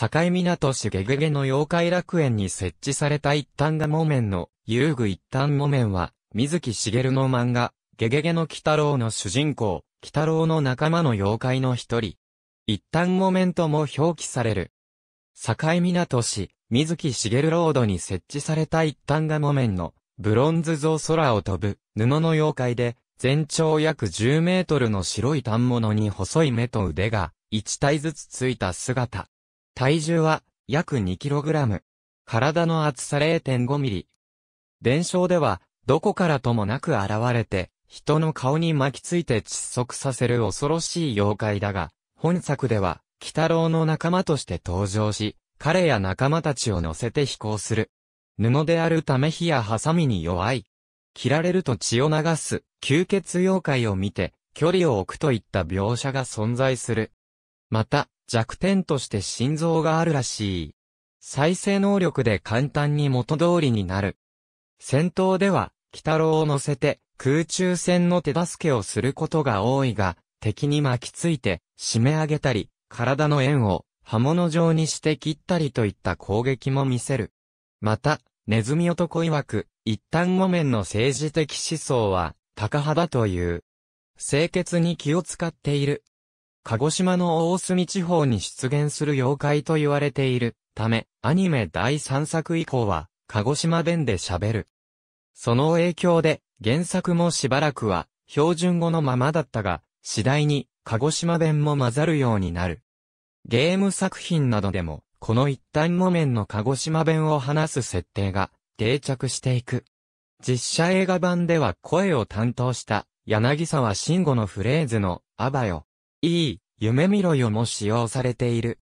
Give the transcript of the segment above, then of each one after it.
境港市ゲゲゲの妖怪楽園に設置された一端が木綿の、遊具一端木綿は、水木しげるの漫画、ゲゲゲの鬼太郎の主人公、鬼太郎の仲間の妖怪の一人。一旦木綿とも表記される。境港市、水木しげるロードに設置された一端が木綿の、ブロンズ像空を飛ぶ、布の妖怪で、全長約10メートルの白い反物に細い目と腕が、1体ずつついた姿。体重は約 2kg。体の厚さ 0.5mm。伝承では、どこからともなく現れて、人の顔に巻きついて窒息させる恐ろしい妖怪だが、本作では、北郎の仲間として登場し、彼や仲間たちを乗せて飛行する。布であるため火やハサミに弱い。切られると血を流す、吸血妖怪を見て、距離を置くといった描写が存在する。また、弱点として心臓があるらしい。再生能力で簡単に元通りになる。戦闘では、北郎を乗せて、空中戦の手助けをすることが多いが、敵に巻きついて、締め上げたり、体の縁を刃物状にして切ったりといった攻撃も見せる。また、ネズミ男曰く、一旦木面の政治的思想は、高派だという。清潔に気を使っている、鹿児島の大隅地方に出現する妖怪と言われているため、アニメ第3作以降は、鹿児島弁で喋る。その影響で、原作もしばらくは、標準語のままだったが、次第に、鹿児島弁も混ざるようになる。ゲーム作品などでも、この一旦木綿の鹿児島弁を話す設定が、定着していく。実写映画版では声を担当した、柳沢慎吾のフレーズの、アバよ、いい、夢見ろよも使用されている。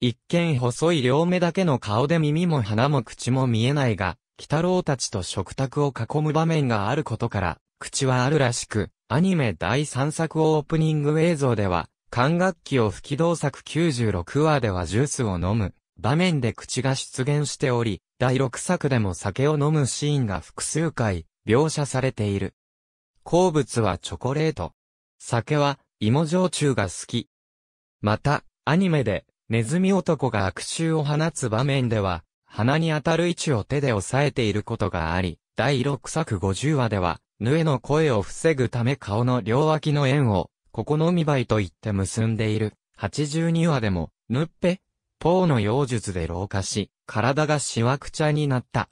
一見細い両目だけの顔で耳も鼻も口も見えないが、北郎たちと食卓を囲む場面があることから、口はあるらしく、アニメ第3作オープニング映像では、管楽器を吹き動作96話ではジュースを飲む、場面で口が出現しており、第6作でも酒を飲むシーンが複数回、描写されている。好物はチョコレート。酒は、芋焼酎が好き。また、アニメで、ネズミ男が悪臭を放つ場面では、鼻に当たる位置を手で押さえていることがあり、第6作50話では、ヌエの声を防ぐため顔の両脇の円を、ここのみばいと言って結んでいる。82話でも、ヌッペ、ポーの妖術で老化し、体がしわくちゃになった。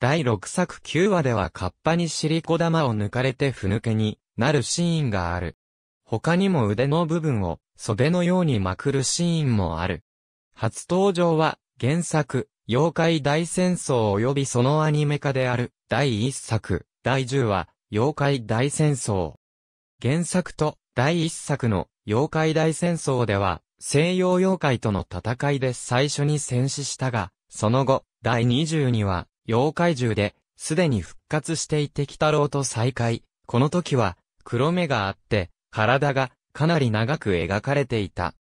第6作9話ではカッパに尻子玉を抜かれてふぬけになるシーンがある。他にも腕の部分を袖のようにまくるシーンもある。初登場は原作、妖怪大戦争及びそのアニメ化である第1作、第10話、妖怪大戦争。原作と第1作の妖怪大戦争では西洋妖怪との戦いで最初に戦死したが、その後、第2に話、妖怪獣で、すでに復活していてた。ろ郎と再会。この時は、黒目があって、体がかなり長く描かれていた。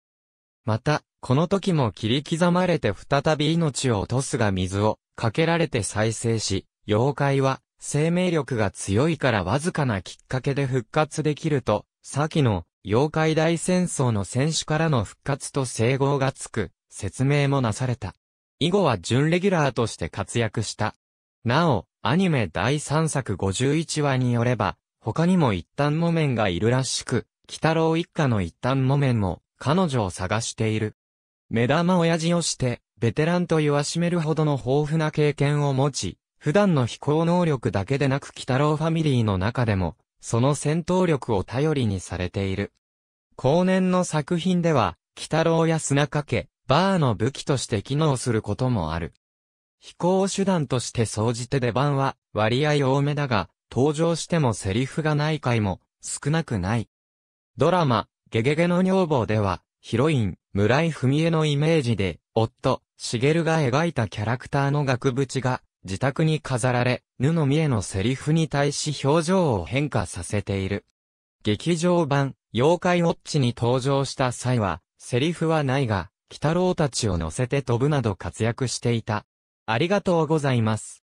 また、この時も切り刻まれて再び命を落とすが水をかけられて再生し、妖怪は生命力が強いからわずかなきっかけで復活できると、先の妖怪大戦争の選手からの復活と整合がつく説明もなされた。以後は準レギュラーとして活躍した。なお、アニメ第3作51話によれば、他にも一旦木綿がいるらしく、北郎一家の一旦木綿も彼女を探している。目玉親父をして、ベテランと言わしめるほどの豊富な経験を持ち、普段の飛行能力だけでなく北郎ファミリーの中でも、その戦闘力を頼りにされている。後年の作品では、北郎や砂掛け、バーの武器として機能することもある。飛行手段として総じて出番は割合多めだが、登場してもセリフがない回も少なくない。ドラマ、ゲゲゲの女房では、ヒロイン、村井文江のイメージで、夫、茂が描いたキャラクターの額縁が、自宅に飾られ、布見えのセリフに対し表情を変化させている。劇場版、妖怪ウォッチに登場した際は、セリフはないが、鬼太郎たちを乗せて飛ぶなど活躍していた。ありがとうございます。